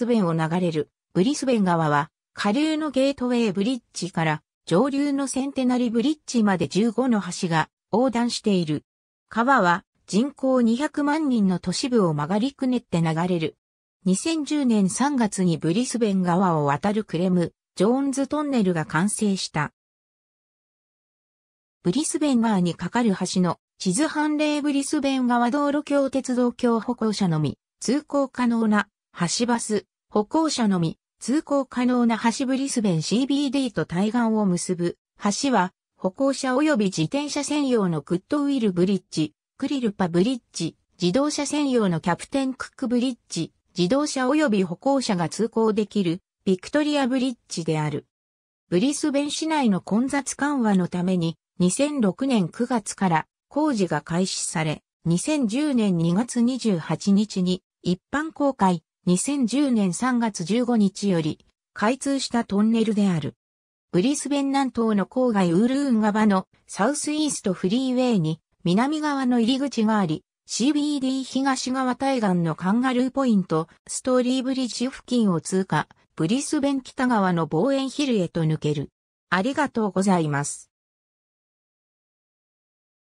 ツベンを流れるブリスベン川は下流のゲートウェイブリッジから上流のセンテナリブリッジまで15の橋が横断している。川は人口200万人の都市部を曲がりくねって流れる。2010年3月にブリスベン川を渡るクレム、ジョーンズトンネルが完成した。ブリスベン川に架かる橋の地図判例ブリスベン川道路橋鉄道橋歩行者のみ通行可能な橋バス、歩行者のみ、通行可能な橋ブリスベン CBD と対岸を結ぶ橋は、歩行者及び自転車専用のグッドウィルブリッジ、クリルパブリッジ、自動車専用のキャプテンクックブリッジ、自動車及び歩行者が通行できるビクトリアブリッジである。ブリスベン市内の混雑緩和のために2006年9月から工事が開始され、2010年2月28日に一般公開2010年3月15日より開通したトンネルである。ブリスベン南東の郊外ウールーン側のサウスイーストフリーウェイに南側の入り口があり、CBD 東側対岸のカンガルーポイント、ストーリーブリッジ付近を通過、ブリスベン北側の望遠ヒルへと抜ける。ありがとうございます。